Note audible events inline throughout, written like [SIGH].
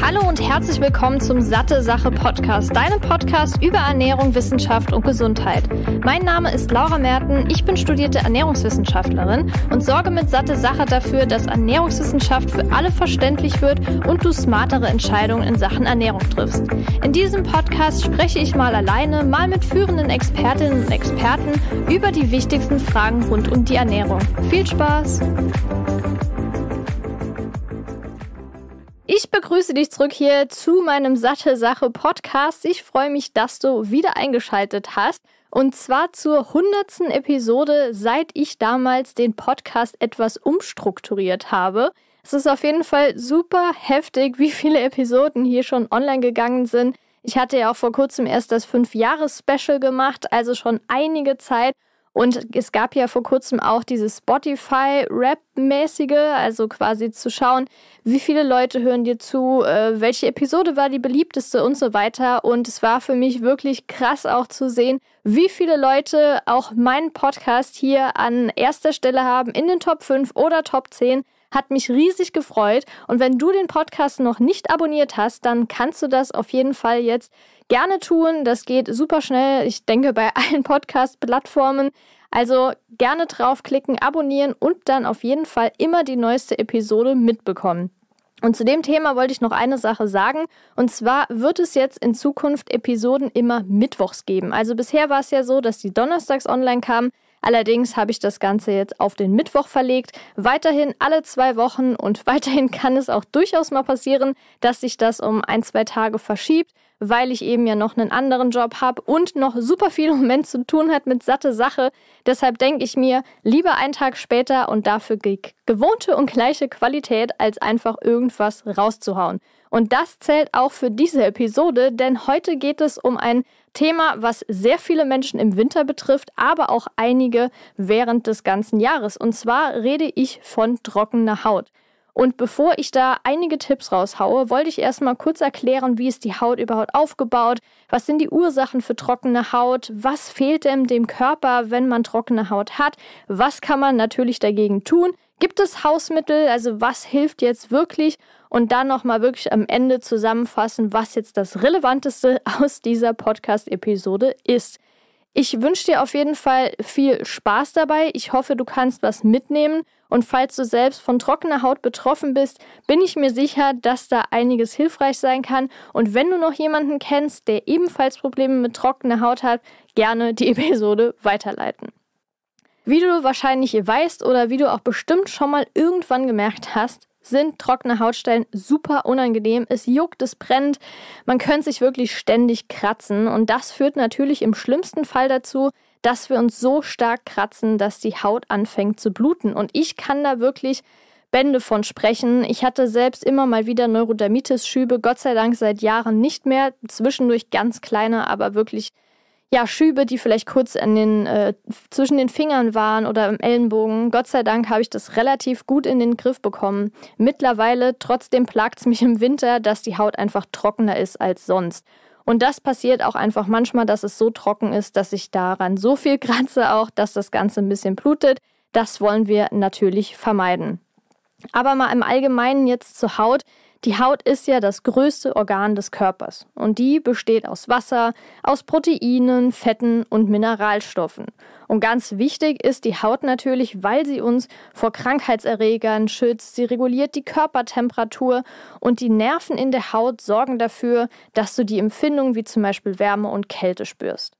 Hallo und herzlich willkommen zum Satte Sache Podcast, deinem Podcast über Ernährung, Wissenschaft und Gesundheit. Mein Name ist Laura Merten, ich bin studierte Ernährungswissenschaftlerin und sorge mit Satte Sache dafür, dass Ernährungswissenschaft für alle verständlich wird und du smartere Entscheidungen in Sachen Ernährung triffst. In diesem Podcast spreche ich mal alleine, mal mit führenden Expertinnen und Experten über die wichtigsten Fragen rund um die Ernährung. Viel Spaß! Ich begrüße dich zurück hier zu meinem Satte Sache Podcast. Ich freue mich, dass du wieder eingeschaltet hast. Und zwar zur hundertsten Episode, seit ich damals den Podcast etwas umstrukturiert habe. Es ist auf jeden Fall super heftig, wie viele Episoden hier schon online gegangen sind. Ich hatte ja auch vor kurzem erst das 5-Jahres-Special gemacht, also schon einige Zeit. Und es gab ja vor kurzem auch dieses Spotify-Rap-mäßige, also quasi zu schauen, wie viele Leute hören dir zu, äh, welche Episode war die beliebteste und so weiter. Und es war für mich wirklich krass auch zu sehen, wie viele Leute auch meinen Podcast hier an erster Stelle haben in den Top 5 oder Top 10. Hat mich riesig gefreut. Und wenn du den Podcast noch nicht abonniert hast, dann kannst du das auf jeden Fall jetzt gerne tun. Das geht super schnell. Ich denke bei [LAUGHS] allen Podcast-Plattformen. Also gerne draufklicken, abonnieren und dann auf jeden Fall immer die neueste Episode mitbekommen. Und zu dem Thema wollte ich noch eine Sache sagen. Und zwar wird es jetzt in Zukunft Episoden immer Mittwochs geben. Also bisher war es ja so, dass die Donnerstags online kamen. Allerdings habe ich das Ganze jetzt auf den Mittwoch verlegt. Weiterhin alle zwei Wochen und [LAUGHS] weiterhin kann es auch durchaus mal passieren, dass sich das um ein, zwei Tage verschiebt, weil ich eben ja noch einen anderen Job habe und noch super viel [LAUGHS] im Moment zu tun hat mit satte Sache. Deshalb denke ich mir, lieber einen Tag später und dafür gewohnte und gleiche Qualität, als einfach irgendwas rauszuhauen. Und das zählt auch für diese Episode, denn heute geht es um ein Thema, was sehr viele Menschen im Winter betrifft, aber auch einige während des ganzen Jahres. Und zwar rede ich von trockener Haut. Und bevor ich da einige Tipps raushaue, wollte ich erstmal kurz erklären, wie ist die Haut überhaupt aufgebaut, was sind die Ursachen für trockene Haut, was fehlt denn dem Körper, wenn man trockene Haut hat, was kann man natürlich dagegen tun, Gibt es Hausmittel? Also was hilft jetzt wirklich? Und dann nochmal wirklich am Ende zusammenfassen, was jetzt das Relevanteste [LAUGHS] aus dieser Podcast-Episode ist. Ich wünsche dir auf jeden Fall viel Spaß dabei. Ich hoffe, du kannst was mitnehmen. Und falls du selbst von trockener Haut betroffen bist, bin ich mir sicher, dass da einiges hilfreich sein kann. Und wenn du noch jemanden kennst, der ebenfalls Probleme mit trockener Haut hat, gerne die [LAUGHS] Episode weiterleiten. Wie du wahrscheinlich ihr weißt oder wie du auch bestimmt schon mal irgendwann gemerkt hast, sind trockene Hautstellen super unangenehm. Es juckt, es brennt. Man könnte sich wirklich ständig kratzen. Und das führt natürlich im schlimmsten Fall dazu, dass wir uns so stark kratzen, dass die Haut anfängt zu bluten. Und ich kann da wirklich Bände von sprechen. Ich hatte selbst immer mal wieder Neurodermitis-Schübe. Gott sei Dank seit Jahren nicht mehr. Zwischendurch ganz kleine, aber wirklich ja, Schübe, die vielleicht kurz an den, äh, zwischen den Fingern waren oder im Ellenbogen. Gott sei Dank habe ich das relativ gut in den Griff bekommen. Mittlerweile, trotzdem plagt es mich im Winter, dass die Haut einfach trockener ist als sonst. Und das passiert auch einfach manchmal, dass es so trocken ist, dass ich daran so viel [LAUGHS] kratze auch, dass das Ganze ein bisschen blutet. Das wollen wir natürlich vermeiden. Aber mal im Allgemeinen jetzt zur Haut. Die Haut ist ja das größte Organ des Körpers und die besteht aus Wasser, aus Proteinen, Fetten und Mineralstoffen. Und ganz wichtig ist die Haut natürlich, weil sie uns vor Krankheitserregern schützt, sie reguliert die Körpertemperatur und die Nerven in der Haut sorgen dafür, dass du die Empfindungen wie zum Beispiel Wärme und Kälte spürst.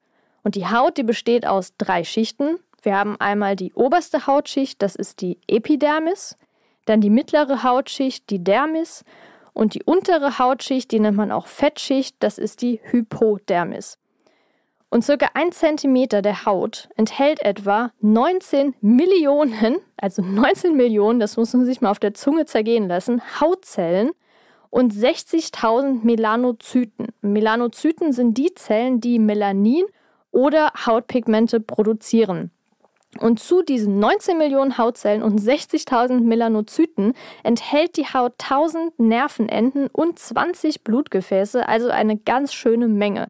Und die Haut, die besteht aus drei Schichten. Wir haben einmal die oberste Hautschicht, das ist die Epidermis dann die mittlere Hautschicht, die Dermis und die untere Hautschicht, die nennt man auch Fettschicht, das ist die Hypodermis. Und circa ein Zentimeter der Haut enthält etwa 19 Millionen, also 19 Millionen, das muss man sich mal auf der Zunge zergehen lassen, Hautzellen und 60.000 Melanozyten. Melanozyten sind die Zellen, die Melanin oder Hautpigmente produzieren. Und zu diesen 19 Millionen Hautzellen und 60.000 Melanozyten enthält die Haut 1000 Nervenenden und 20 Blutgefäße, also eine ganz schöne Menge.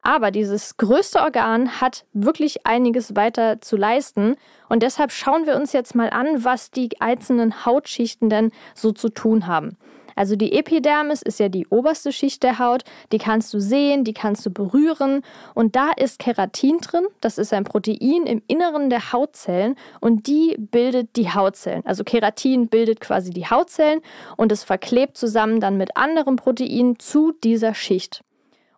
Aber dieses größte Organ hat wirklich einiges weiter zu leisten und deshalb schauen wir uns jetzt mal an, was die einzelnen Hautschichten denn so zu tun haben. Also die Epidermis ist ja die oberste Schicht der Haut, die kannst du sehen, die kannst du berühren und da ist Keratin drin, das ist ein Protein im Inneren der Hautzellen und die bildet die Hautzellen. Also Keratin bildet quasi die Hautzellen und es verklebt zusammen dann mit anderen Proteinen zu dieser Schicht.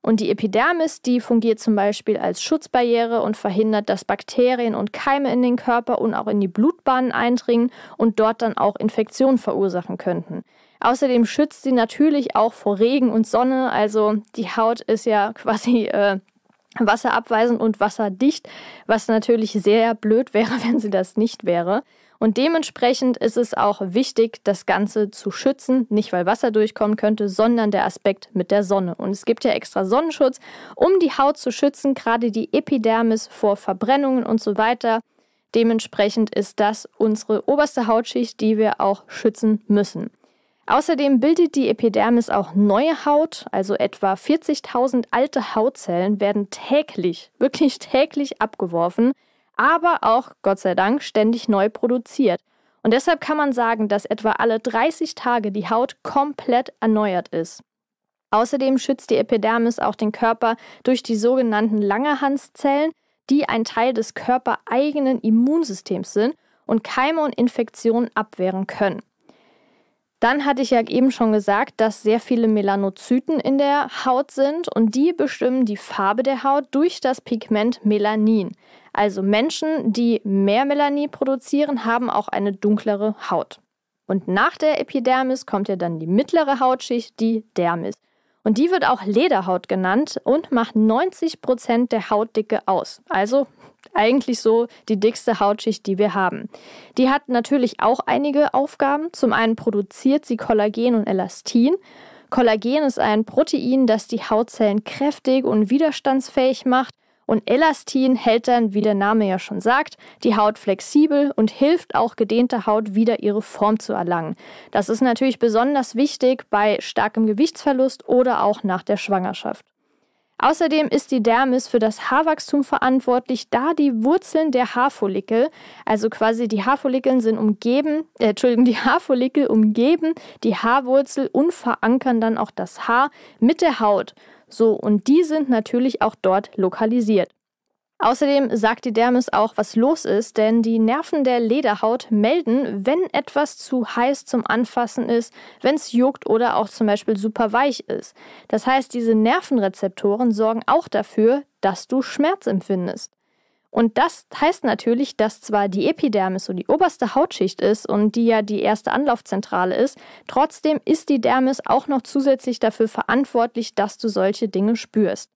Und die Epidermis, die fungiert zum Beispiel als Schutzbarriere und verhindert, dass Bakterien und Keime in den Körper und auch in die Blutbahnen eindringen und dort dann auch Infektionen verursachen könnten. Außerdem schützt sie natürlich auch vor Regen und Sonne. Also die Haut ist ja [LAUGHS] quasi äh, wasserabweisend und wasserdicht, was natürlich sehr blöd wäre, [LAUGHS] wenn sie das nicht wäre. Und dementsprechend ist es auch wichtig, das Ganze zu schützen, nicht weil Wasser durchkommen könnte, sondern der Aspekt mit der Sonne. Und es gibt ja extra Sonnenschutz, um die Haut zu schützen, gerade die Epidermis vor Verbrennungen und so weiter. Dementsprechend ist das unsere oberste Hautschicht, die wir auch schützen müssen. Außerdem bildet die Epidermis auch neue Haut, also etwa 40.000 alte Hautzellen werden täglich, wirklich täglich abgeworfen, aber auch, Gott sei Dank, ständig neu produziert. Und deshalb kann man sagen, dass etwa alle 30 Tage die Haut komplett erneuert ist. Außerdem schützt die Epidermis auch den Körper durch die sogenannten Langerhanszellen, die ein Teil des körpereigenen Immunsystems sind und Keime und Infektionen abwehren können. Dann hatte ich ja eben schon gesagt, dass sehr viele Melanozyten in der Haut sind und die bestimmen die Farbe der Haut durch das Pigment Melanin. Also Menschen, die mehr Melanin produzieren, haben auch eine dunklere Haut. Und nach der Epidermis kommt ja dann die mittlere Hautschicht, die Dermis. Und die wird auch Lederhaut genannt und macht 90% Prozent der Hautdicke aus, also eigentlich so die dickste Hautschicht, die wir haben. Die hat natürlich auch einige Aufgaben. Zum einen produziert sie Kollagen und Elastin. Kollagen ist ein Protein, das die Hautzellen kräftig und widerstandsfähig macht. Und Elastin hält dann, wie der Name ja schon sagt, die Haut flexibel und hilft auch gedehnter Haut wieder ihre Form zu erlangen. Das ist natürlich besonders wichtig bei starkem Gewichtsverlust oder auch nach der Schwangerschaft. Außerdem ist die Dermis für das Haarwachstum verantwortlich, da die Wurzeln der Haarfollikel, also quasi die Haarfollikeln sind umgeben, äh, Entschuldigung, die Haarfollikel umgeben die Haarwurzel und verankern dann auch das Haar mit der Haut. So, und die sind natürlich auch dort lokalisiert. Außerdem sagt die Dermis auch, was los ist, denn die Nerven der Lederhaut melden, wenn etwas zu heiß zum Anfassen ist, wenn es juckt oder auch zum Beispiel super weich ist. Das heißt, diese Nervenrezeptoren sorgen auch dafür, dass du Schmerz empfindest. Und das heißt natürlich, dass zwar die Epidermis so die oberste Hautschicht ist und die ja die erste Anlaufzentrale ist, trotzdem ist die Dermis auch noch zusätzlich dafür verantwortlich, dass du solche Dinge spürst.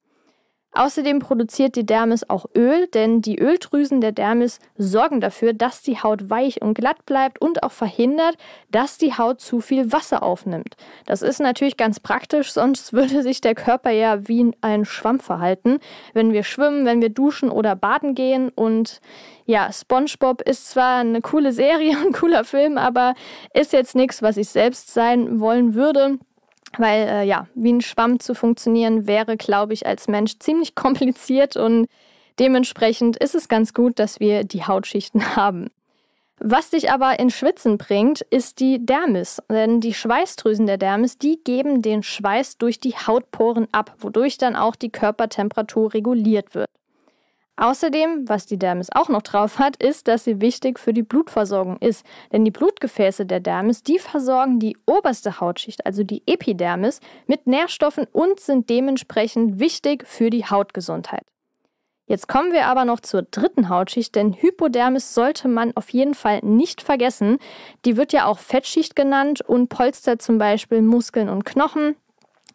Außerdem produziert die Dermis auch Öl, denn die Öldrüsen der Dermis sorgen dafür, dass die Haut weich und glatt bleibt und auch verhindert, dass die Haut zu viel Wasser aufnimmt. Das ist natürlich ganz praktisch, sonst würde sich der Körper ja wie ein Schwamm verhalten, wenn wir schwimmen, wenn wir duschen oder baden gehen. Und ja, SpongeBob ist zwar eine coole Serie [LAUGHS] und ein cooler Film, aber ist jetzt nichts, was ich selbst sein wollen würde. Weil äh, ja, wie ein Schwamm zu funktionieren wäre, glaube ich, als Mensch ziemlich [LAUGHS] kompliziert und dementsprechend ist es ganz gut, dass wir die Hautschichten [LAUGHS] haben. Was dich aber in Schwitzen bringt, ist die Dermis. Denn die Schweißdrüsen der Dermis, die geben den Schweiß durch die Hautporen ab, wodurch dann auch die Körpertemperatur reguliert wird. Außerdem, was die Dermis auch noch drauf hat, ist, dass sie wichtig für die Blutversorgung ist. Denn die Blutgefäße der Dermis, die versorgen die oberste Hautschicht, also die Epidermis, mit Nährstoffen und sind dementsprechend wichtig für die Hautgesundheit. Jetzt kommen wir aber noch zur dritten Hautschicht, denn Hypodermis sollte man auf jeden Fall nicht vergessen. Die wird ja auch Fettschicht genannt und polstert zum Beispiel Muskeln und Knochen.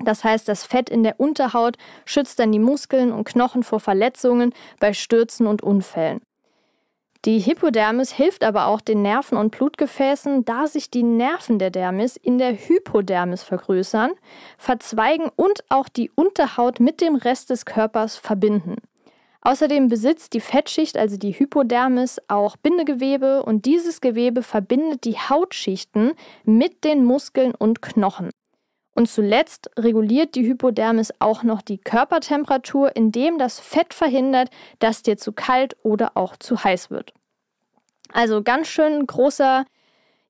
Das heißt, das Fett in der Unterhaut schützt dann die Muskeln und Knochen vor Verletzungen bei Stürzen und Unfällen. Die Hippodermis hilft aber auch den Nerven und Blutgefäßen, da sich die Nerven der Dermis in der Hypodermis vergrößern, verzweigen und auch die Unterhaut mit dem Rest des Körpers verbinden. Außerdem besitzt die Fettschicht, also die Hypodermis, auch Bindegewebe und dieses Gewebe verbindet die Hautschichten mit den Muskeln und Knochen. Und zuletzt reguliert die Hypodermis auch noch die Körpertemperatur, indem das Fett verhindert, dass dir zu kalt oder auch zu heiß wird. Also ganz schön großer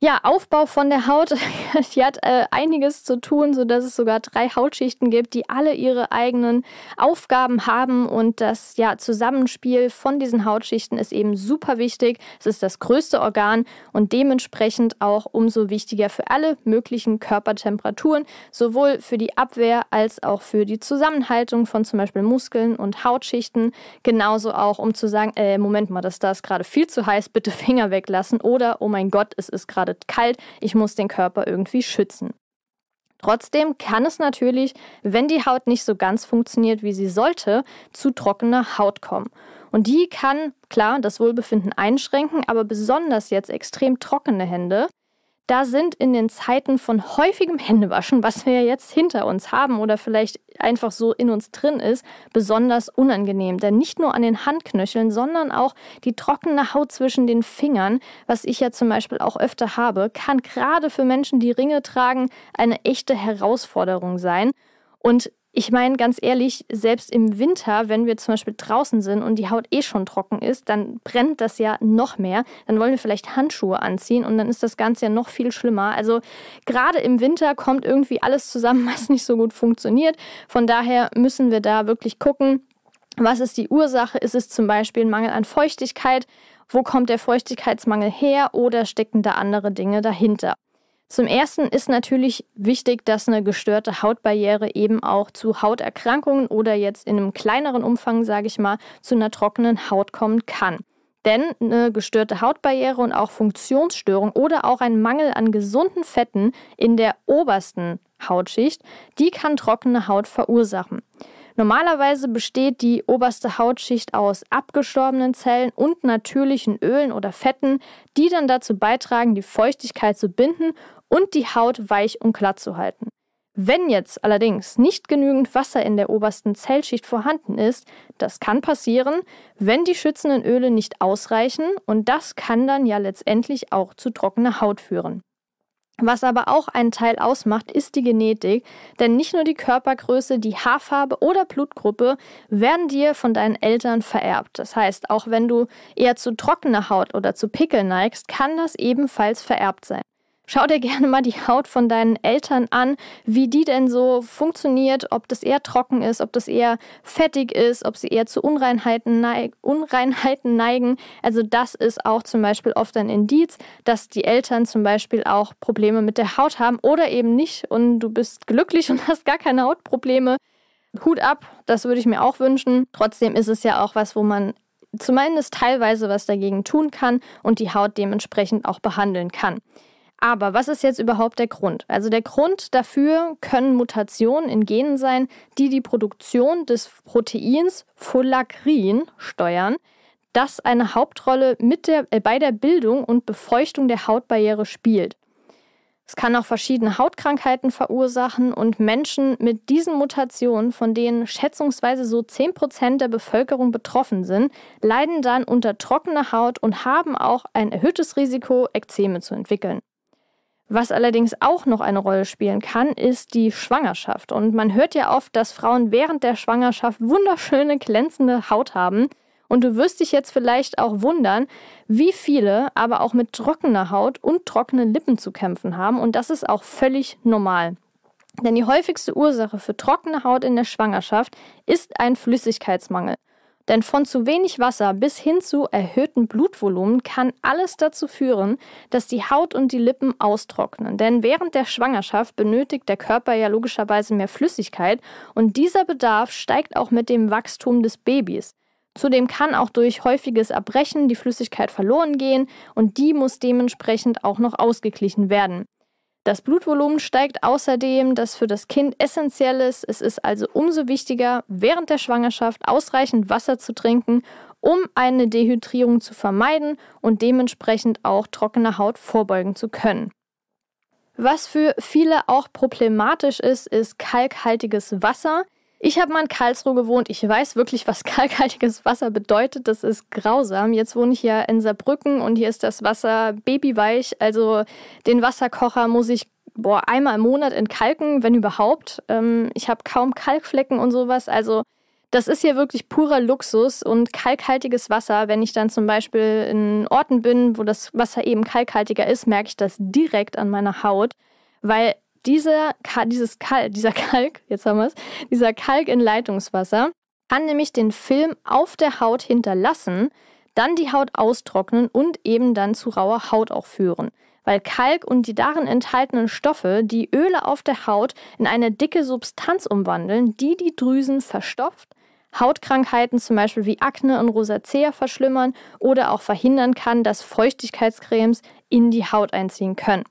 ja, Aufbau von der Haut, [LAUGHS] die hat äh, einiges zu tun, sodass es sogar drei Hautschichten gibt, die alle ihre eigenen Aufgaben haben und das ja, Zusammenspiel von diesen Hautschichten ist eben super wichtig. Es ist das größte Organ und dementsprechend auch umso wichtiger für alle möglichen Körpertemperaturen, sowohl für die Abwehr als auch für die Zusammenhaltung von zum Beispiel Muskeln und Hautschichten. Genauso auch, um zu sagen, äh, Moment mal, das da ist gerade viel zu heiß, bitte [LAUGHS] Finger weglassen oder, oh mein Gott, es ist gerade badet kalt, ich muss den Körper irgendwie schützen. Trotzdem kann es natürlich, wenn die Haut nicht so ganz funktioniert, wie sie sollte, zu trockener Haut kommen. Und die kann, klar, das Wohlbefinden einschränken, aber besonders jetzt extrem trockene Hände da sind in den Zeiten von häufigem Händewaschen, was wir ja jetzt hinter uns haben oder vielleicht einfach so in uns drin ist, besonders unangenehm. Denn nicht nur an den Handknöcheln, sondern auch die trockene Haut zwischen den Fingern, was ich ja zum Beispiel auch öfter habe, kann gerade für Menschen, die Ringe tragen, eine echte Herausforderung sein. Und ich meine, ganz ehrlich, selbst im Winter, wenn wir zum Beispiel draußen sind und die Haut eh schon trocken ist, dann brennt das ja noch mehr. Dann wollen wir vielleicht Handschuhe anziehen und dann ist das Ganze ja noch viel schlimmer. Also gerade im Winter kommt irgendwie alles zusammen, [LAUGHS] was nicht so gut funktioniert. Von daher müssen wir da wirklich gucken, was ist die Ursache? Ist es zum Beispiel ein Mangel an Feuchtigkeit? Wo kommt der Feuchtigkeitsmangel her oder stecken da andere Dinge dahinter? Zum Ersten ist natürlich wichtig, dass eine gestörte Hautbarriere eben auch zu Hauterkrankungen oder jetzt in einem kleineren Umfang, sage ich mal, zu einer trockenen Haut kommen kann. Denn eine gestörte Hautbarriere und auch Funktionsstörung oder auch ein Mangel an gesunden Fetten in der obersten Hautschicht, die kann trockene Haut verursachen. Normalerweise besteht die oberste Hautschicht aus abgestorbenen Zellen und natürlichen Ölen oder Fetten, die dann dazu beitragen, die Feuchtigkeit zu binden und die Haut weich und glatt zu halten. Wenn jetzt allerdings nicht genügend Wasser in der obersten Zellschicht vorhanden ist, das kann passieren, wenn die schützenden Öle nicht ausreichen und das kann dann ja letztendlich auch zu trockener Haut führen. Was aber auch einen Teil ausmacht, ist die Genetik, denn nicht nur die Körpergröße, die Haarfarbe oder Blutgruppe werden dir von deinen Eltern vererbt. Das heißt, auch wenn du eher zu trockener Haut oder zu Pickel neigst, kann das ebenfalls vererbt sein. Schau dir gerne mal die Haut von deinen Eltern an, wie die denn so funktioniert, ob das eher trocken ist, ob das eher fettig ist, ob sie eher zu Unreinheiten, neig Unreinheiten neigen. Also das ist auch zum Beispiel oft ein Indiz, dass die Eltern zum Beispiel auch Probleme mit der Haut haben oder eben nicht und du bist glücklich und [LAUGHS] hast gar keine Hautprobleme. Hut ab, das würde ich mir auch wünschen. Trotzdem ist es ja auch was, wo man zumindest teilweise was dagegen tun kann und die Haut dementsprechend auch behandeln kann. Aber was ist jetzt überhaupt der Grund? Also der Grund dafür können Mutationen in Genen sein, die die Produktion des Proteins Folacrin steuern, das eine Hauptrolle der, äh, bei der Bildung und Befeuchtung der Hautbarriere spielt. Es kann auch verschiedene Hautkrankheiten verursachen und Menschen mit diesen Mutationen, von denen schätzungsweise so 10% der Bevölkerung betroffen sind, leiden dann unter trockener Haut und haben auch ein erhöhtes Risiko, Ekzeme zu entwickeln. Was allerdings auch noch eine Rolle spielen kann, ist die Schwangerschaft. Und man hört ja oft, dass Frauen während der Schwangerschaft wunderschöne, glänzende Haut haben. Und du wirst dich jetzt vielleicht auch wundern, wie viele aber auch mit trockener Haut und trockenen Lippen zu kämpfen haben. Und das ist auch völlig normal. Denn die häufigste Ursache für trockene Haut in der Schwangerschaft ist ein Flüssigkeitsmangel. Denn von zu wenig Wasser bis hin zu erhöhten Blutvolumen kann alles dazu führen, dass die Haut und die Lippen austrocknen. Denn während der Schwangerschaft benötigt der Körper ja logischerweise mehr Flüssigkeit und dieser Bedarf steigt auch mit dem Wachstum des Babys. Zudem kann auch durch häufiges Erbrechen die Flüssigkeit verloren gehen und die muss dementsprechend auch noch ausgeglichen werden. Das Blutvolumen steigt außerdem, das für das Kind essentiell ist. Es ist also umso wichtiger, während der Schwangerschaft ausreichend Wasser zu trinken, um eine Dehydrierung zu vermeiden und dementsprechend auch trockene Haut vorbeugen zu können. Was für viele auch problematisch ist, ist kalkhaltiges Wasser. Ich habe mal in Karlsruhe gewohnt. Ich weiß wirklich, was [LAUGHS] kalkhaltiges Wasser bedeutet. Das ist grausam. Jetzt wohne ich ja in Saarbrücken und hier ist das Wasser babyweich. Also den Wasserkocher muss ich boah, einmal im Monat entkalken, wenn überhaupt. Ähm, ich habe kaum Kalkflecken und sowas. Also das ist hier wirklich purer Luxus und kalkhaltiges Wasser. Wenn ich dann zum Beispiel in Orten bin, wo das Wasser eben kalkhaltiger ist, merke ich das direkt an meiner Haut, weil dieser, dieses Kalk, dieser Kalk, jetzt haben wir es, dieser Kalk in Leitungswasser kann nämlich den Film auf der Haut hinterlassen, dann die Haut austrocknen und eben dann zu rauer Haut auch führen. Weil Kalk und die darin enthaltenen Stoffe die Öle auf der Haut in eine dicke Substanz umwandeln, die die Drüsen verstopft, Hautkrankheiten zum Beispiel wie Akne und Rosacea verschlimmern oder auch verhindern kann, dass Feuchtigkeitscremes in die Haut einziehen können.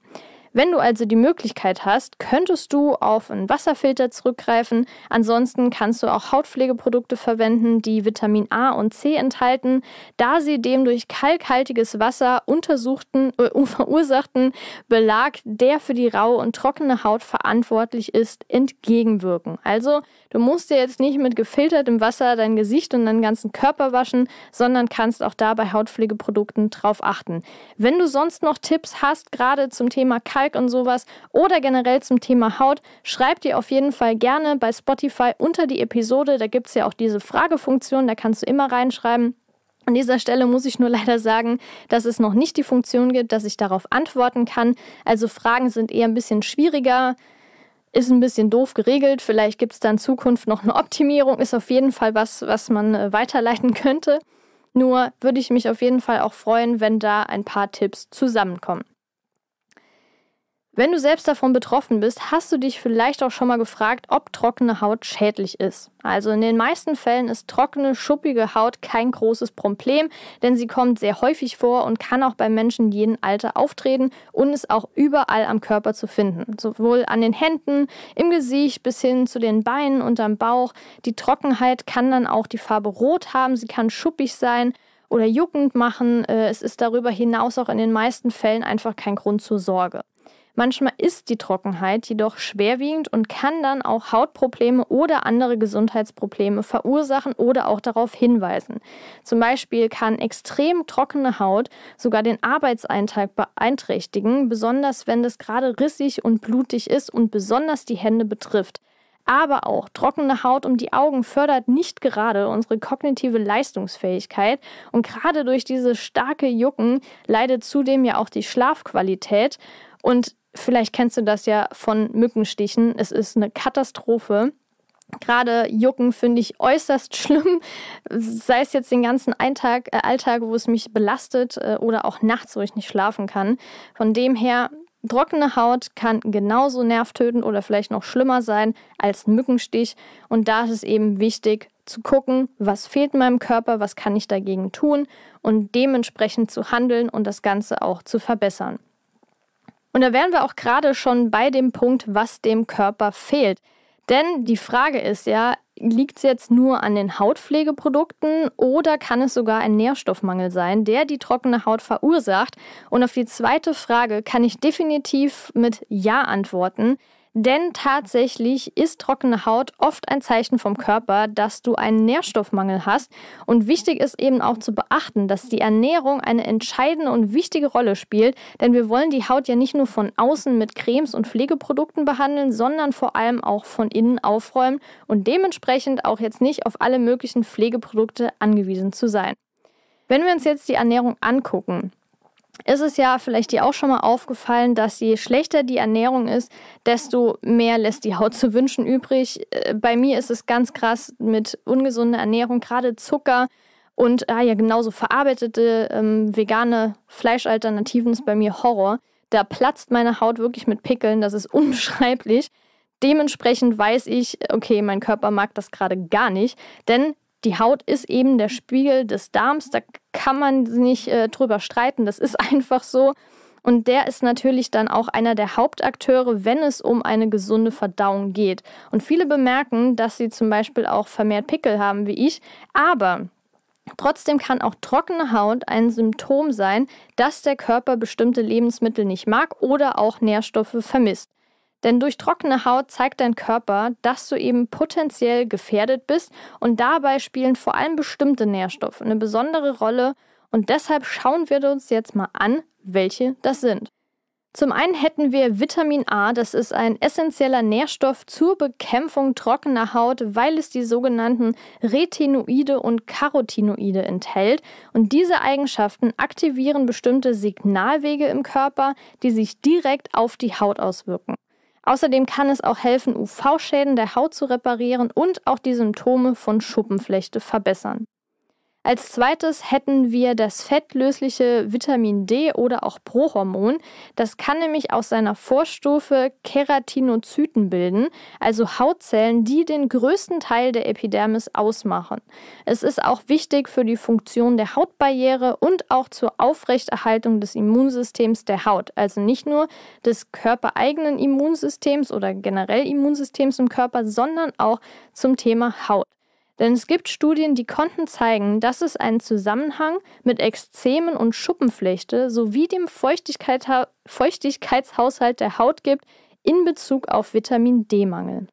Wenn du also die Möglichkeit hast, könntest du auf einen Wasserfilter zurückgreifen. Ansonsten kannst du auch Hautpflegeprodukte verwenden, die Vitamin A und C enthalten, da sie dem durch kalkhaltiges Wasser untersuchten, äh, [LAUGHS] verursachten Belag, der für die raue und trockene Haut verantwortlich ist, entgegenwirken. Also Du musst dir jetzt nicht mit gefiltertem Wasser dein Gesicht und deinen ganzen Körper waschen, sondern kannst auch da bei Hautpflegeprodukten drauf achten. Wenn du sonst noch Tipps hast, gerade zum Thema Kalk und sowas oder generell zum Thema Haut, schreib dir auf jeden Fall gerne bei Spotify unter die Episode. Da gibt es ja auch diese Fragefunktion, da kannst du immer reinschreiben. An dieser Stelle muss ich nur leider sagen, dass es noch nicht die Funktion gibt, dass ich darauf antworten kann. Also Fragen sind eher ein bisschen schwieriger ist ein bisschen doof geregelt. Vielleicht gibt es dann in Zukunft noch eine Optimierung. Ist auf jeden Fall was, was man äh, weiterleiten könnte. Nur würde ich mich auf jeden Fall auch freuen, wenn da ein paar Tipps zusammenkommen. Wenn du selbst davon betroffen bist, hast du dich vielleicht auch schon mal gefragt, ob trockene Haut schädlich ist. Also in den meisten Fällen ist trockene, schuppige Haut kein großes Problem, denn sie kommt sehr häufig vor und kann auch bei Menschen jeden Alter auftreten und ist auch überall am Körper zu finden. Sowohl an den Händen, im Gesicht bis hin zu den Beinen, und am Bauch. Die Trockenheit kann dann auch die Farbe rot haben, sie kann schuppig sein oder juckend machen. Äh, es ist darüber hinaus auch in den meisten Fällen einfach kein Grund zur Sorge. Manchmal ist die Trockenheit jedoch schwerwiegend und kann dann auch Hautprobleme oder andere Gesundheitsprobleme verursachen oder auch darauf hinweisen. Zum Beispiel kann extrem trockene Haut sogar den Arbeitseintrag beeinträchtigen, besonders wenn das gerade rissig und blutig ist und besonders die Hände betrifft. Aber auch trockene Haut um die Augen fördert nicht gerade unsere kognitive Leistungsfähigkeit. Und gerade durch diese starke Jucken leidet zudem ja auch die Schlafqualität. Und Vielleicht kennst du das ja von Mückenstichen. Es ist eine Katastrophe. Gerade Jucken finde ich äußerst [LAUGHS] schlimm, sei es jetzt den ganzen Eintag, äh, Alltag, wo es mich belastet äh, oder auch nachts, wo ich nicht schlafen kann. Von dem her, trockene Haut kann genauso nervtötend oder vielleicht noch schlimmer sein als ein Mückenstich. Und da ist es eben wichtig zu gucken, was fehlt meinem Körper, was kann ich dagegen tun und dementsprechend zu handeln und das Ganze auch zu verbessern. Und da wären wir auch gerade schon bei dem Punkt, was dem Körper fehlt. Denn die Frage ist ja, liegt es jetzt nur an den Hautpflegeprodukten oder kann es sogar ein Nährstoffmangel sein, der die trockene Haut verursacht? Und auf die zweite Frage kann ich definitiv mit Ja antworten, denn tatsächlich ist trockene Haut oft ein Zeichen vom Körper, dass du einen Nährstoffmangel hast. Und wichtig ist eben auch zu beachten, dass die Ernährung eine entscheidende und wichtige Rolle spielt. Denn wir wollen die Haut ja nicht nur von außen mit Cremes und Pflegeprodukten behandeln, sondern vor allem auch von innen aufräumen und dementsprechend auch jetzt nicht auf alle möglichen Pflegeprodukte angewiesen zu sein. Wenn wir uns jetzt die Ernährung angucken, ist es ja vielleicht dir auch schon mal aufgefallen, dass je schlechter die Ernährung ist, desto mehr lässt die Haut zu wünschen übrig. Äh, bei mir ist es ganz krass mit ungesunder Ernährung, gerade Zucker und ah ja, genauso verarbeitete ähm, vegane Fleischalternativen ist bei mir Horror. Da platzt meine Haut wirklich mit Pickeln, das ist [LAUGHS] unbeschreiblich. Dementsprechend weiß ich, okay, mein Körper mag das gerade gar nicht, denn die Haut ist eben der Spiegel des Darms, da kann man nicht äh, drüber streiten, das ist [LAUGHS] einfach so. Und der ist natürlich dann auch einer der Hauptakteure, wenn es um eine gesunde Verdauung geht. Und viele bemerken, dass sie zum Beispiel auch vermehrt Pickel haben, wie ich. Aber Trotzdem kann auch trockene Haut ein Symptom sein, dass der Körper bestimmte Lebensmittel nicht mag oder auch Nährstoffe vermisst. Denn durch trockene Haut zeigt dein Körper, dass du eben potenziell gefährdet bist und dabei spielen vor allem bestimmte Nährstoffe eine besondere Rolle und deshalb schauen wir uns jetzt mal an, welche das sind. Zum einen hätten wir Vitamin A, das ist ein essentieller Nährstoff zur Bekämpfung trockener Haut, weil es die sogenannten Retinoide und Carotinoide enthält. Und diese Eigenschaften aktivieren bestimmte Signalwege im Körper, die sich direkt auf die Haut auswirken. Außerdem kann es auch helfen, UV-Schäden der Haut zu reparieren und auch die Symptome von Schuppenflechte verbessern. Als zweites hätten wir das fettlösliche Vitamin D oder auch Prohormon. Das kann nämlich aus seiner Vorstufe Keratinozyten bilden, also Hautzellen, die den größten Teil der Epidermis ausmachen. Es ist auch wichtig für die Funktion der Hautbarriere und auch zur Aufrechterhaltung des Immunsystems der Haut, also nicht nur des körpereigenen Immunsystems oder generell Immunsystems im Körper, sondern auch zum Thema Haut. Denn es gibt Studien, die konnten zeigen, dass es einen Zusammenhang mit Ekzemen und Schuppenflechte sowie dem Feuchtigkeitshaushalt der Haut gibt in Bezug auf Vitamin D-Mangel.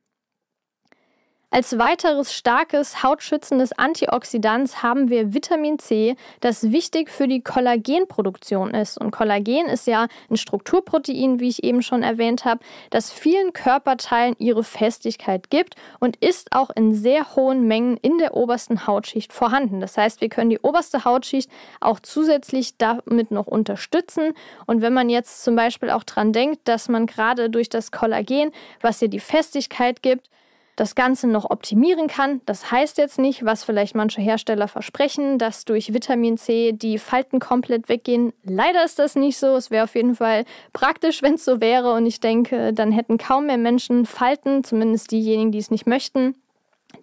Als weiteres starkes, hautschützendes Antioxidant haben wir Vitamin C, das wichtig für die Kollagenproduktion ist. Und Kollagen ist ja ein Strukturprotein, wie ich eben schon erwähnt habe, das vielen Körperteilen ihre Festigkeit gibt und ist auch in sehr hohen Mengen in der obersten Hautschicht vorhanden. Das heißt, wir können die oberste Hautschicht auch zusätzlich damit noch unterstützen. Und wenn man jetzt zum Beispiel auch dran denkt, dass man gerade durch das Kollagen, was ihr die Festigkeit gibt, das Ganze noch optimieren kann. Das heißt jetzt nicht, was vielleicht manche Hersteller versprechen, dass durch Vitamin C die Falten komplett weggehen. Leider ist das nicht so. Es wäre auf jeden Fall praktisch, [LAUGHS] wenn es so wäre. Und ich denke, dann hätten kaum mehr Menschen Falten, zumindest diejenigen, die es nicht möchten.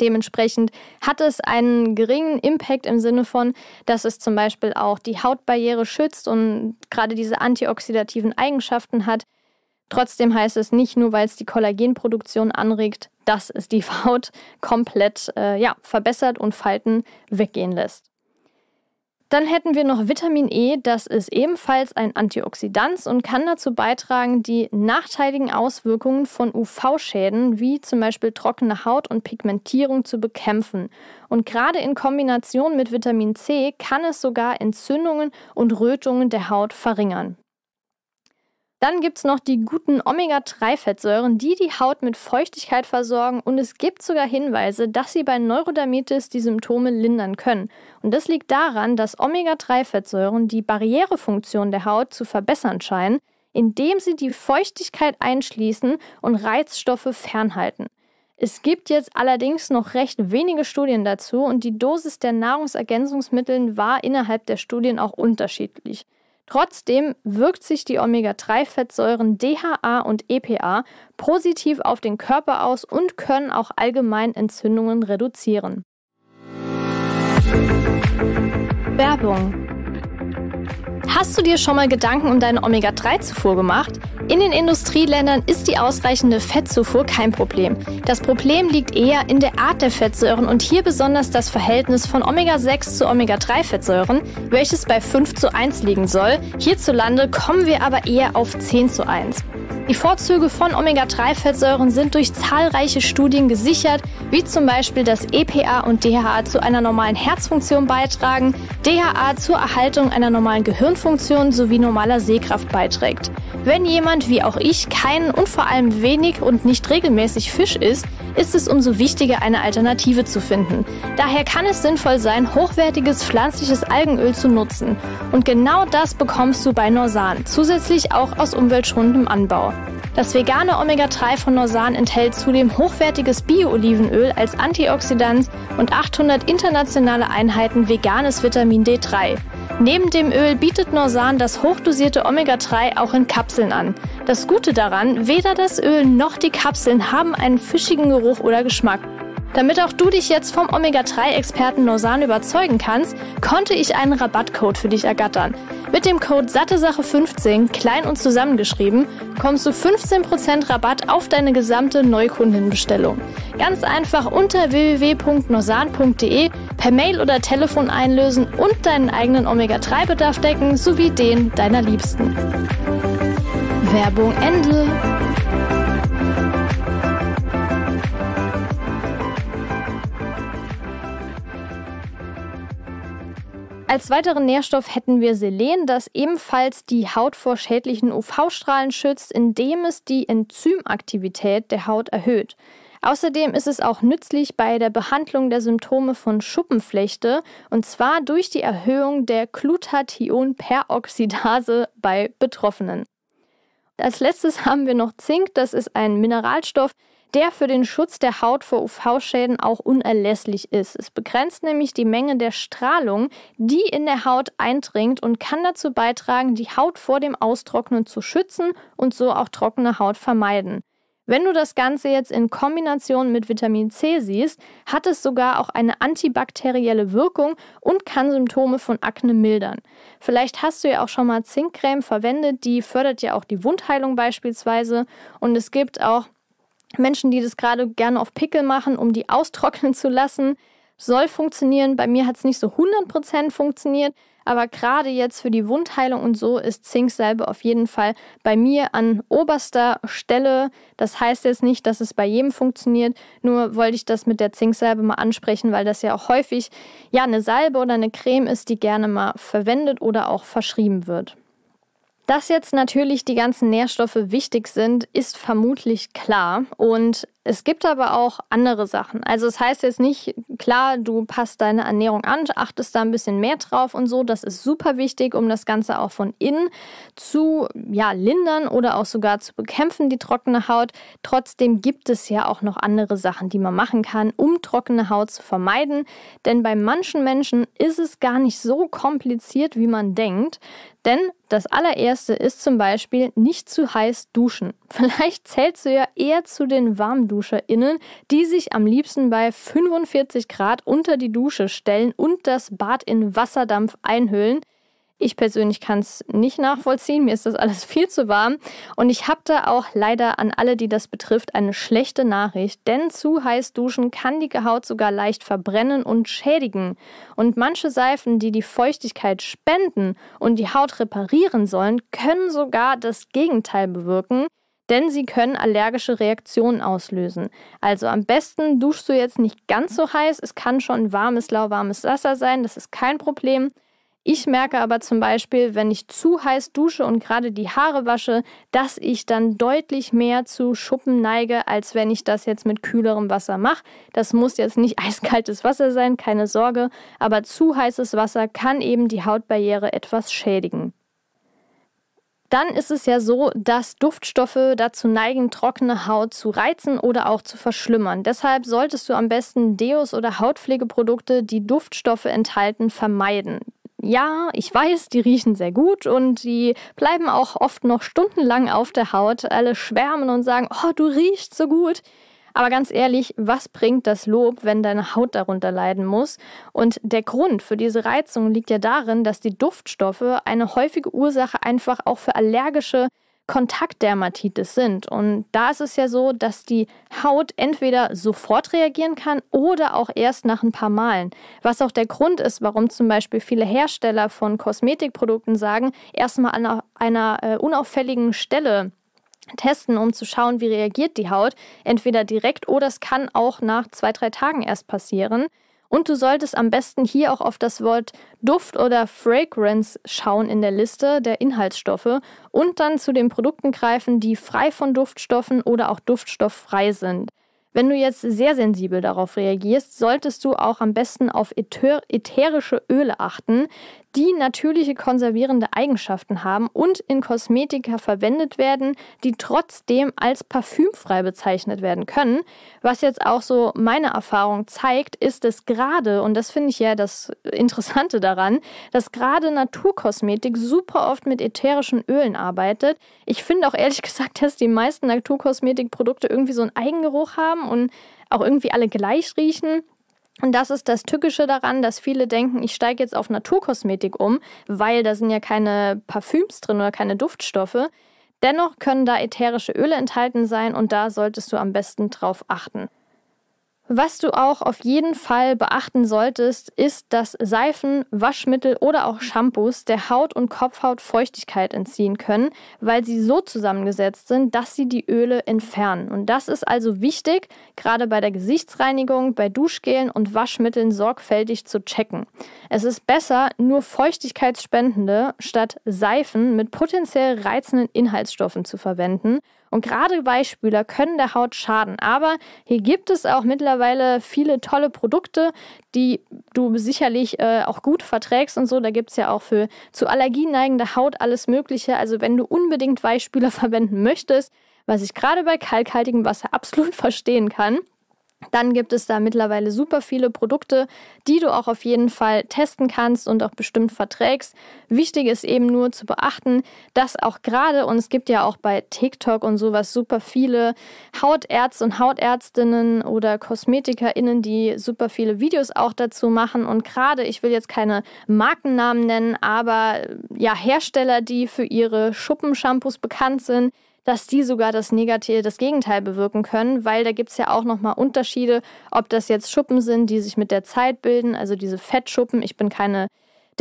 Dementsprechend hat es einen geringen Impact im Sinne von, dass es zum Beispiel auch die Hautbarriere schützt und gerade diese antioxidativen Eigenschaften hat, Trotzdem heißt es nicht nur, weil es die Kollagenproduktion anregt, dass es die Haut komplett äh, ja, verbessert und Falten weggehen lässt. Dann hätten wir noch Vitamin E, das ist ebenfalls ein Antioxidant und kann dazu beitragen, die nachteiligen Auswirkungen von UV-Schäden wie zum Beispiel trockene Haut und Pigmentierung zu bekämpfen. Und gerade in Kombination mit Vitamin C kann es sogar Entzündungen und Rötungen der Haut verringern. Dann gibt es noch die guten Omega-3-Fettsäuren, die die Haut mit Feuchtigkeit versorgen und es gibt sogar Hinweise, dass sie bei Neurodermitis die Symptome lindern können. Und das liegt daran, dass Omega-3-Fettsäuren die Barrierefunktion der Haut zu verbessern scheinen, indem sie die Feuchtigkeit einschließen und Reizstoffe fernhalten. Es gibt jetzt allerdings noch recht wenige Studien dazu und die Dosis der Nahrungsergänzungsmittel war innerhalb der Studien auch unterschiedlich. Trotzdem wirkt sich die Omega-3-Fettsäuren DHA und EPA positiv auf den Körper aus und können auch allgemein Entzündungen reduzieren. Werbung Hast du dir schon mal Gedanken um deine Omega-3-Zufuhr gemacht? In den Industrieländern ist die ausreichende Fettzufuhr kein Problem. Das Problem liegt eher in der Art der Fettsäuren und hier besonders das Verhältnis von Omega-6 zu Omega-3-Fettsäuren, welches bei 5 zu 1 liegen soll. Hierzulande kommen wir aber eher auf 10 zu 1. Die Vorzüge von Omega-3-Fettsäuren sind durch zahlreiche Studien gesichert, wie zum Beispiel, dass EPA und DHA zu einer normalen Herzfunktion beitragen, DHA zur Erhaltung einer normalen Gehirnfunktion sowie normaler Sehkraft beiträgt. Wenn jemand wie auch ich keinen und vor allem wenig und nicht regelmäßig Fisch isst, ist es umso wichtiger, eine Alternative zu finden. Daher kann es sinnvoll sein, hochwertiges pflanzliches Algenöl zu nutzen. Und genau das bekommst du bei Norsan, zusätzlich auch aus umweltschonendem Anbau. Das vegane Omega-3 von Norsan enthält zudem hochwertiges Bio-Olivenöl als Antioxidant und 800 internationale Einheiten veganes Vitamin D3. Neben dem Öl bietet Norsan das hochdosierte Omega-3 auch in Kapseln an. Das Gute daran, weder das Öl noch die Kapseln haben einen fischigen Geruch oder Geschmack. Damit auch du dich jetzt vom Omega-3-Experten Lausanne überzeugen kannst, konnte ich einen Rabattcode für dich ergattern. Mit dem Code SATTESACHE15, klein und zusammengeschrieben, kommst du 15% Rabatt auf deine gesamte Neukundenbestellung. Ganz einfach unter www.nosan.de per Mail oder Telefon einlösen und deinen eigenen Omega-3-Bedarf decken sowie den deiner Liebsten. Werbung Ende. Als weiteren Nährstoff hätten wir Selen, das ebenfalls die Haut vor schädlichen UV-Strahlen schützt, indem es die Enzymaktivität der Haut erhöht. Außerdem ist es auch nützlich bei der Behandlung der Symptome von Schuppenflechte und zwar durch die Erhöhung der Glutathionperoxidase bei Betroffenen. Als letztes haben wir noch Zink, das ist ein Mineralstoff, der für den Schutz der Haut vor UV-Schäden auch unerlässlich ist. Es begrenzt nämlich die Menge der Strahlung, die in der Haut eindringt und kann dazu beitragen, die Haut vor dem Austrocknen zu schützen und so auch trockene Haut vermeiden. Wenn du das Ganze jetzt in Kombination mit Vitamin C siehst, hat es sogar auch eine antibakterielle Wirkung und kann Symptome von Akne mildern. Vielleicht hast du ja auch schon mal Zinkcreme verwendet, die fördert ja auch die Wundheilung beispielsweise und es gibt auch Menschen, die das gerade gerne auf Pickel machen, um die austrocknen zu lassen, soll funktionieren. Bei mir hat es nicht so 100% funktioniert, aber gerade jetzt für die Wundheilung und so ist Zinksalbe auf jeden Fall bei mir an oberster Stelle. Das heißt jetzt nicht, dass es bei jedem funktioniert, nur wollte ich das mit der Zinksalbe mal ansprechen, weil das ja auch häufig ja eine Salbe oder eine Creme ist, die gerne mal verwendet oder auch verschrieben wird. Dass jetzt natürlich die ganzen Nährstoffe wichtig sind, ist vermutlich klar und es gibt aber auch andere Sachen. Also es das heißt jetzt nicht, klar, du passt deine Ernährung an, achtest da ein bisschen mehr drauf und so. Das ist super wichtig, um das Ganze auch von innen zu ja, lindern oder auch sogar zu bekämpfen, die trockene Haut. Trotzdem gibt es ja auch noch andere Sachen, die man machen kann, um trockene Haut zu vermeiden. Denn bei manchen Menschen ist es gar nicht so kompliziert, wie man denkt. Denn das allererste ist zum Beispiel nicht zu heiß duschen. [LAUGHS] Vielleicht zählst du ja eher zu den warmen DuscherInnen, die sich am liebsten bei 45 Grad unter die Dusche stellen und das Bad in Wasserdampf einhüllen. Ich persönlich kann es nicht nachvollziehen, mir ist das alles viel zu warm. Und ich habe da auch leider an alle, die das betrifft, eine schlechte Nachricht, denn zu heiß duschen kann die Haut sogar leicht verbrennen und schädigen. Und manche Seifen, die die Feuchtigkeit spenden und die Haut reparieren sollen, können sogar das Gegenteil bewirken denn sie können allergische Reaktionen auslösen. Also am besten duschst du jetzt nicht ganz so heiß, es kann schon warmes, lauwarmes Wasser sein, das ist kein Problem. Ich merke aber zum Beispiel, wenn ich zu heiß dusche und gerade die Haare wasche, dass ich dann deutlich mehr zu Schuppen neige, als wenn ich das jetzt mit kühlerem Wasser mache. Das muss jetzt nicht [LAUGHS] eiskaltes Wasser sein, keine Sorge, aber zu heißes Wasser kann eben die Hautbarriere etwas schädigen dann ist es ja so, dass Duftstoffe dazu neigen, trockene Haut zu reizen oder auch zu verschlimmern. Deshalb solltest du am besten Deos oder Hautpflegeprodukte, die Duftstoffe enthalten, vermeiden ja, ich weiß, die riechen sehr gut und die bleiben auch oft noch stundenlang auf der Haut. Alle schwärmen und sagen, oh, du riechst so gut. Aber ganz ehrlich, was bringt das Lob, wenn deine Haut darunter leiden muss? Und der Grund für diese Reizung liegt ja darin, dass die Duftstoffe eine häufige Ursache einfach auch für allergische Kontaktdermatitis sind. Und da ist es ja so, dass die Haut entweder sofort reagieren kann oder auch erst nach ein paar Malen. Was auch der Grund ist, warum zum Beispiel viele Hersteller von Kosmetikprodukten sagen, erstmal an einer äh, unauffälligen Stelle testen, um zu schauen, wie reagiert die Haut. Entweder direkt oder es kann auch nach zwei, drei Tagen erst passieren. Und du solltest am besten hier auch auf das Wort Duft oder Fragrance schauen in der Liste der Inhaltsstoffe und dann zu den Produkten greifen, die frei von Duftstoffen oder auch duftstofffrei sind. Wenn du jetzt sehr sensibel darauf reagierst, solltest du auch am besten auf ätherische Öle achten, die natürliche konservierende Eigenschaften haben und in Kosmetika verwendet werden, die trotzdem als parfümfrei bezeichnet werden können. Was jetzt auch so meine Erfahrung zeigt, ist, dass gerade, und das finde ich ja das Interessante daran, dass gerade Naturkosmetik super oft mit ätherischen Ölen arbeitet. Ich finde auch ehrlich [LAUGHS] gesagt, dass die meisten Naturkosmetikprodukte irgendwie so einen Eigengeruch haben und auch irgendwie alle gleich riechen. Und das ist das Tückische daran, dass viele denken, ich steige jetzt auf Naturkosmetik um, weil da sind ja keine Parfüms drin oder keine Duftstoffe. Dennoch können da ätherische Öle enthalten sein und da solltest du am besten drauf achten. Was du auch auf jeden Fall beachten solltest, ist, dass Seifen, Waschmittel oder auch Shampoos der Haut und Kopfhaut Feuchtigkeit entziehen können, weil sie so zusammengesetzt sind, dass sie die Öle entfernen. Und das ist also wichtig, gerade bei der Gesichtsreinigung, bei Duschgelen und Waschmitteln sorgfältig zu checken. Es ist besser, nur feuchtigkeitsspendende statt Seifen mit potenziell reizenden Inhaltsstoffen zu verwenden und gerade Weichspüler können der Haut schaden. Aber hier gibt es auch mittlerweile viele tolle Produkte, die du sicherlich äh, auch gut verträgst und so. Da gibt es ja auch für zu Allergien neigende Haut alles Mögliche. Also wenn du unbedingt Weichspüler [LAUGHS] verwenden möchtest, was ich gerade bei kalkhaltigem Wasser absolut [LAUGHS] verstehen kann, dann gibt es da mittlerweile super viele Produkte, die du auch auf jeden Fall testen kannst und auch bestimmt verträgst. Wichtig ist eben nur zu beachten, dass auch gerade, und es gibt ja auch bei TikTok und sowas super viele Hautärzte und Hautärztinnen oder KosmetikerInnen, die super viele Videos auch dazu machen. Und gerade, ich will jetzt keine Markennamen nennen, aber ja, Hersteller, die für ihre Schuppenshampoos bekannt sind, dass die sogar das Negative, das Gegenteil bewirken können, weil da gibt es ja auch nochmal Unterschiede, ob das jetzt Schuppen sind, die sich mit der Zeit bilden, also diese Fettschuppen. Ich bin keine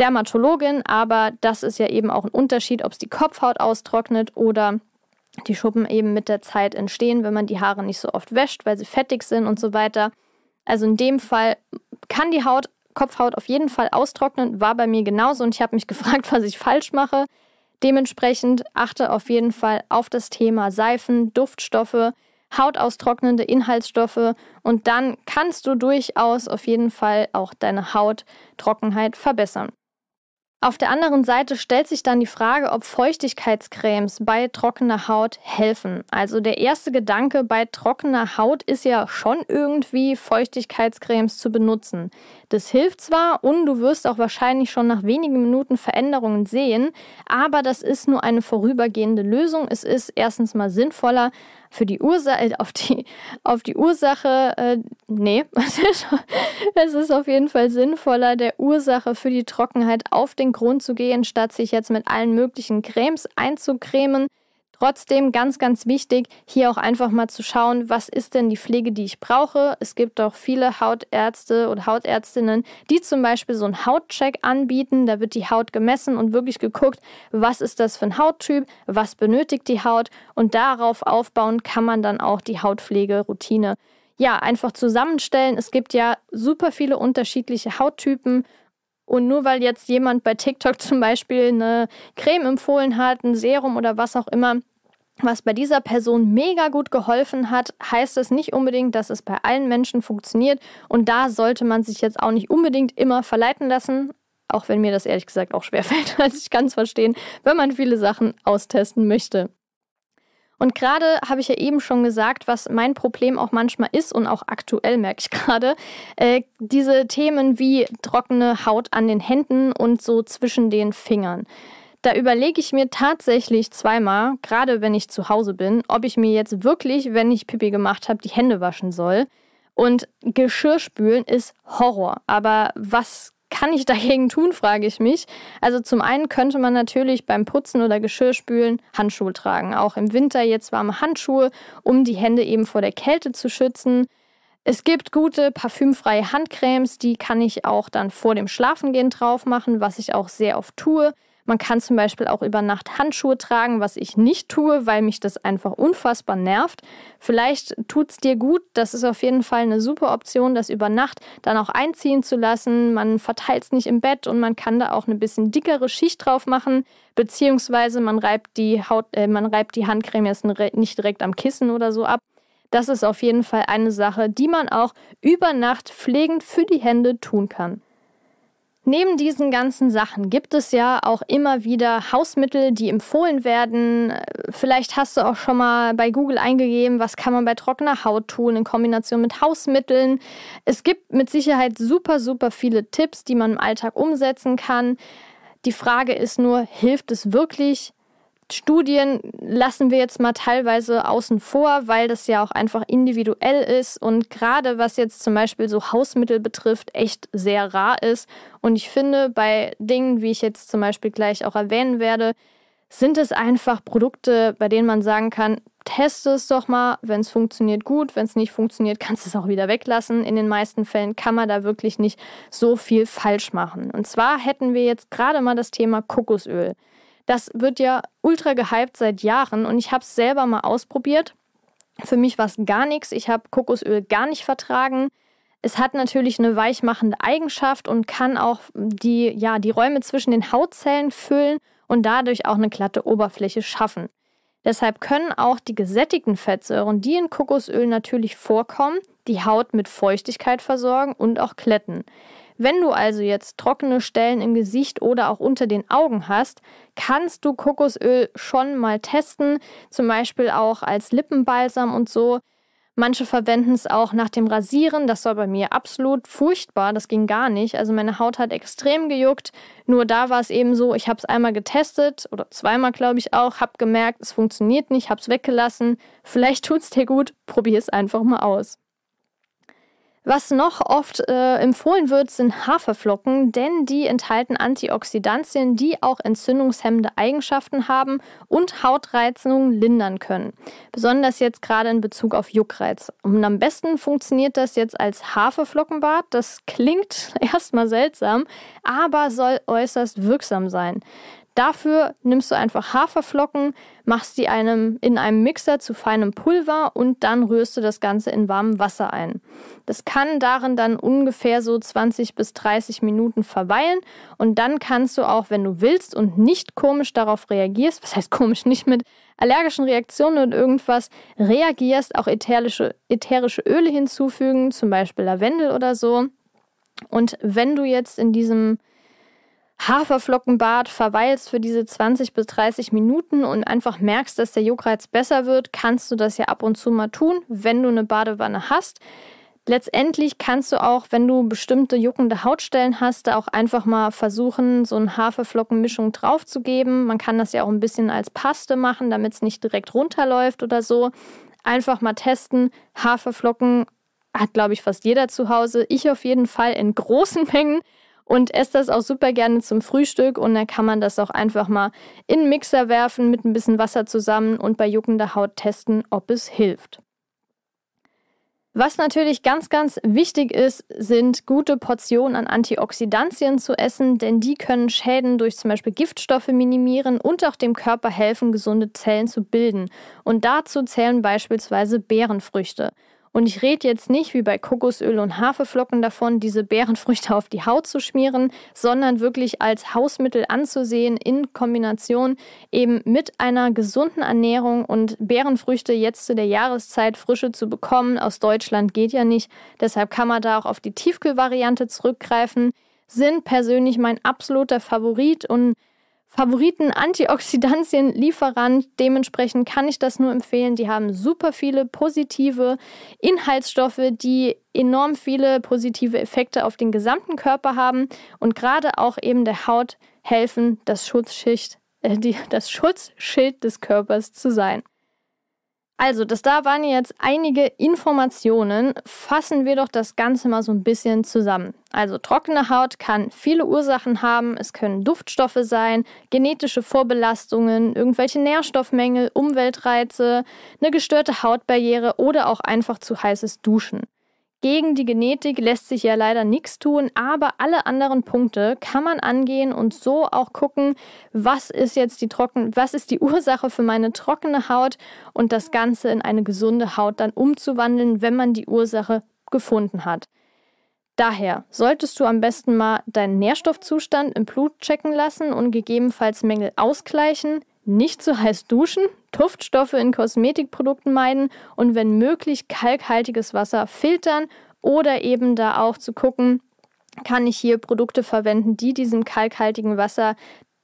Dermatologin, aber das ist ja eben auch ein Unterschied, ob es die Kopfhaut austrocknet oder die Schuppen eben mit der Zeit entstehen, wenn man die Haare nicht so oft wäscht, weil sie fettig sind und so weiter. Also in dem Fall kann die Haut, Kopfhaut auf jeden Fall austrocknen, war bei mir genauso und ich habe mich [LAUGHS] gefragt, was ich falsch mache. Dementsprechend achte auf jeden Fall auf das Thema Seifen, Duftstoffe, hautaustrocknende Inhaltsstoffe und dann kannst du durchaus auf jeden Fall auch deine Hauttrockenheit verbessern. Auf der anderen Seite stellt sich dann die Frage, ob Feuchtigkeitscremes bei trockener Haut helfen. Also der erste Gedanke bei trockener Haut ist ja schon irgendwie Feuchtigkeitscremes zu benutzen. Das hilft zwar und du wirst auch wahrscheinlich schon nach wenigen Minuten Veränderungen sehen, aber das ist nur eine vorübergehende Lösung. Es ist erstens mal sinnvoller, für die Ursache, äh, auf die, auf die Ursache, äh, nee, [LAUGHS] es ist auf jeden Fall sinnvoller, der Ursache für die Trockenheit auf den Grund zu gehen, statt sich jetzt mit allen möglichen Cremes einzucremen. Trotzdem ganz, ganz wichtig, hier auch einfach mal zu schauen, was ist denn die Pflege, die ich brauche. Es gibt auch viele Hautärzte oder Hautärztinnen, die zum Beispiel so einen Hautcheck anbieten. Da wird die Haut gemessen und wirklich geguckt, was ist das für ein Hauttyp, was benötigt die Haut und darauf aufbauen kann man dann auch die Hautpflegeroutine ja, einfach zusammenstellen. Es gibt ja super viele unterschiedliche Hauttypen. Und nur weil jetzt jemand bei TikTok [LAUGHS] zum Beispiel eine Creme empfohlen hat, ein Serum oder was auch immer, was bei dieser Person mega gut geholfen hat, heißt es nicht unbedingt, dass es bei allen Menschen funktioniert. Und da sollte man sich jetzt auch nicht unbedingt immer verleiten lassen, auch wenn mir das ehrlich gesagt auch schwerfällt. [LAUGHS] Also ich kann es verstehen, wenn man viele Sachen austesten möchte. Und gerade habe ich ja eben schon gesagt, was mein Problem auch manchmal ist und auch aktuell merke ich gerade, äh, diese Themen wie trockene Haut an den Händen und so zwischen den Fingern. Da überlege ich mir tatsächlich zweimal, gerade wenn ich zu Hause bin, ob ich mir jetzt wirklich, wenn ich Pipi gemacht habe, die Hände waschen soll. Und Geschirrspülen ist Horror. Aber was kann ich [LAUGHS] dagegen tun, frage ich mich. Also zum einen könnte man natürlich beim Putzen oder Geschirrspülen Handschuhe tragen. Auch im Winter jetzt warme Handschuhe, um die Hände eben vor der Kälte zu schützen. Es gibt gute parfümfreie Handcremes, die kann ich auch dann vor dem Schlafengehen drauf machen, was ich auch sehr oft tue. Man kann zum Beispiel auch über Nacht Handschuhe tragen, was ich nicht tue, weil mich das einfach unfassbar nervt. Vielleicht tut es dir gut, das ist auf jeden Fall eine super Option, das über Nacht dann auch einziehen zu lassen. Man verteilt es nicht im Bett und man kann da auch eine bisschen dickere Schicht drauf machen, beziehungsweise man reibt die, Haut, äh, man reibt die Handcreme jetzt nicht direkt am Kissen oder so ab. Das ist auf jeden Fall eine Sache, die man auch über Nacht pflegend für die Hände tun kann. Neben diesen ganzen Sachen gibt es ja auch immer wieder Hausmittel, die empfohlen werden. Vielleicht hast du auch schon mal bei Google eingegeben, was kann man bei trockener Haut tun in Kombination mit Hausmitteln. Es gibt mit Sicherheit super, super viele Tipps, die man im Alltag umsetzen kann. Die Frage ist nur, hilft es wirklich? Studien lassen wir jetzt mal teilweise außen vor, weil das ja auch einfach individuell ist und gerade was jetzt zum Beispiel so Hausmittel betrifft, echt sehr rar ist. Und ich finde, bei Dingen, wie ich jetzt zum Beispiel gleich auch erwähnen werde, sind es einfach Produkte, bei denen man sagen kann, teste es doch mal, wenn es funktioniert gut, wenn es nicht funktioniert, kannst du es auch wieder weglassen. In den meisten Fällen kann man da wirklich nicht so viel falsch machen. Und zwar hätten wir jetzt gerade mal das Thema Kokosöl. Das wird ja ultra gehypt seit Jahren und ich habe es selber mal ausprobiert. Für mich war es gar nichts. Ich habe Kokosöl gar nicht vertragen. Es hat natürlich eine weichmachende Eigenschaft und kann auch die, ja, die Räume zwischen den Hautzellen füllen und dadurch auch eine glatte Oberfläche schaffen. Deshalb können auch die gesättigten Fettsäuren, die in Kokosöl natürlich vorkommen, die Haut mit Feuchtigkeit versorgen und auch kletten. Wenn du also jetzt trockene Stellen im Gesicht oder auch unter den Augen hast, kannst du Kokosöl schon mal testen, zum Beispiel auch als Lippenbalsam und so. Manche verwenden es auch nach dem Rasieren. Das war bei mir absolut furchtbar. Das ging gar nicht. Also meine Haut hat extrem gejuckt. Nur da war es eben so, ich habe es einmal getestet oder zweimal, glaube ich auch, habe gemerkt, es funktioniert nicht, habe es weggelassen. Vielleicht tut es dir gut. Probier es einfach mal aus. Was noch oft äh, empfohlen wird, sind Haferflocken, denn die enthalten Antioxidantien, die auch entzündungshemmende Eigenschaften haben und Hautreizungen lindern können. Besonders jetzt gerade in Bezug auf Juckreiz. Und am besten funktioniert das jetzt als Haferflockenbad. Das klingt [LAUGHS] erstmal seltsam, aber soll äußerst wirksam sein. Dafür nimmst du einfach Haferflocken, machst die einem, in einem Mixer zu feinem Pulver und dann rührst du das Ganze in warmem Wasser ein. Das kann darin dann ungefähr so 20 bis 30 Minuten verweilen und dann kannst du auch, wenn du willst und nicht komisch darauf reagierst, was heißt komisch, nicht mit allergischen Reaktionen und irgendwas reagierst, auch ätherische, ätherische Öle hinzufügen, zum Beispiel Lavendel oder so. Und wenn du jetzt in diesem Haferflockenbad verweilst für diese 20 bis 30 Minuten und einfach merkst, dass der Juckreiz besser wird, kannst du das ja ab und zu mal tun, wenn du eine Badewanne hast. Letztendlich kannst du auch, wenn du bestimmte juckende Hautstellen hast, da auch einfach mal versuchen, so eine Haferflockenmischung draufzugeben. Man kann das ja auch ein bisschen als Paste machen, damit es nicht direkt runterläuft oder so. Einfach mal testen. Haferflocken hat, glaube ich, fast jeder zu Hause. Ich auf jeden Fall in großen [LAUGHS] Mengen und esse das auch super gerne zum Frühstück und dann kann man das auch einfach mal in den Mixer werfen mit ein bisschen Wasser zusammen und bei juckender Haut testen, ob es hilft. Was natürlich ganz, ganz wichtig ist, sind gute Portionen an Antioxidantien zu essen, denn die können Schäden durch zum Beispiel Giftstoffe minimieren und auch dem Körper helfen, gesunde Zellen zu bilden. Und dazu zählen beispielsweise Beerenfrüchte. Und ich rede jetzt nicht wie bei Kokosöl und Haferflocken davon, diese Bärenfrüchte auf die Haut zu schmieren, sondern wirklich als Hausmittel anzusehen in Kombination eben mit einer gesunden Ernährung und Bärenfrüchte jetzt zu der Jahreszeit frische zu bekommen. Aus Deutschland geht ja nicht. Deshalb kann man da auch auf die Tiefkühlvariante zurückgreifen. Sind persönlich mein absoluter Favorit und Favoriten Antioxidantienlieferant. Dementsprechend kann ich das nur empfehlen. Die haben super viele positive Inhaltsstoffe, die enorm viele positive Effekte auf den gesamten Körper haben und gerade auch eben der Haut helfen, das Schutzschicht, äh, die, das Schutzschild des Körpers zu sein. Also, das da waren jetzt einige Informationen. Fassen wir doch das Ganze mal so ein bisschen zusammen. Also, trockene Haut kann viele Ursachen haben. Es können Duftstoffe sein, genetische Vorbelastungen, irgendwelche Nährstoffmängel, Umweltreize, eine gestörte Hautbarriere oder auch einfach zu heißes Duschen. Gegen die Genetik lässt sich ja leider nichts tun, aber alle anderen Punkte kann man angehen und so auch gucken, was ist jetzt die trocken, was ist die Ursache für meine trockene Haut und das Ganze in eine gesunde Haut dann umzuwandeln, wenn man die Ursache gefunden hat. Daher solltest du am besten mal deinen Nährstoffzustand im Blut checken lassen und gegebenenfalls Mängel ausgleichen, nicht zu heiß duschen, Duftstoffe in Kosmetikprodukten meiden und wenn möglich kalkhaltiges Wasser filtern oder eben da auch zu gucken, kann ich hier Produkte verwenden, die diesem kalkhaltigen Wasser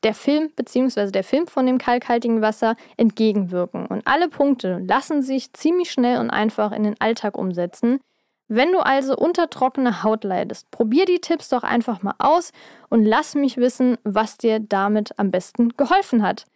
der Film bzw. der Film von dem kalkhaltigen Wasser entgegenwirken. Und alle Punkte lassen sich ziemlich schnell und einfach in den Alltag umsetzen. Wenn du also unter trockener Haut leidest, probier die Tipps doch einfach mal aus und lass mich wissen, was dir damit am besten geholfen hat.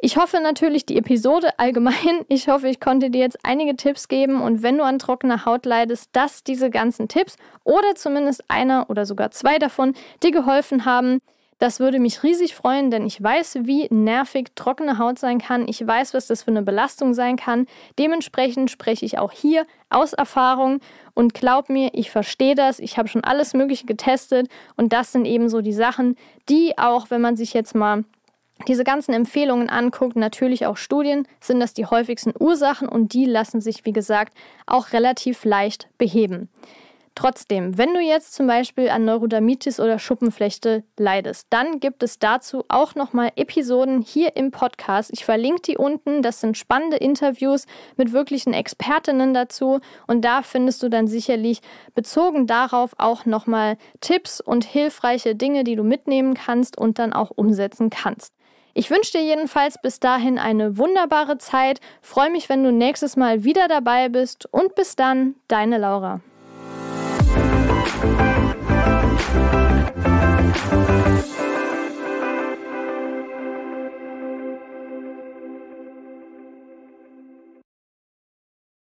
Ich hoffe natürlich die Episode allgemein. [LAUGHS] Ich hoffe, ich konnte dir jetzt einige Tipps geben und wenn du an trockener Haut leidest, dass diese ganzen Tipps oder zumindest einer oder sogar zwei davon dir geholfen haben. Das würde mich riesig freuen, denn ich weiß, wie nervig trockene Haut sein kann. Ich weiß, was das für eine Belastung sein kann. Dementsprechend spreche ich auch hier aus Erfahrung und glaub mir, ich verstehe das. Ich habe schon alles Mögliche getestet und das sind eben so die Sachen, die auch, wenn man sich jetzt mal diese ganzen Empfehlungen anguckt, natürlich auch Studien, sind das die häufigsten Ursachen und die lassen sich, wie gesagt, auch relativ leicht beheben. Trotzdem, wenn du jetzt zum Beispiel an Neurodermitis oder Schuppenflechte leidest, dann gibt es dazu auch nochmal Episoden hier im Podcast. Ich verlinke die unten. Das sind spannende Interviews mit wirklichen Expertinnen dazu. Und da findest du dann sicherlich bezogen darauf auch nochmal Tipps und hilfreiche Dinge, die du mitnehmen kannst und dann auch umsetzen kannst. Ich wünsche dir jedenfalls bis dahin eine wunderbare Zeit, freue mich, wenn du nächstes Mal wieder dabei bist und bis dann, deine Laura.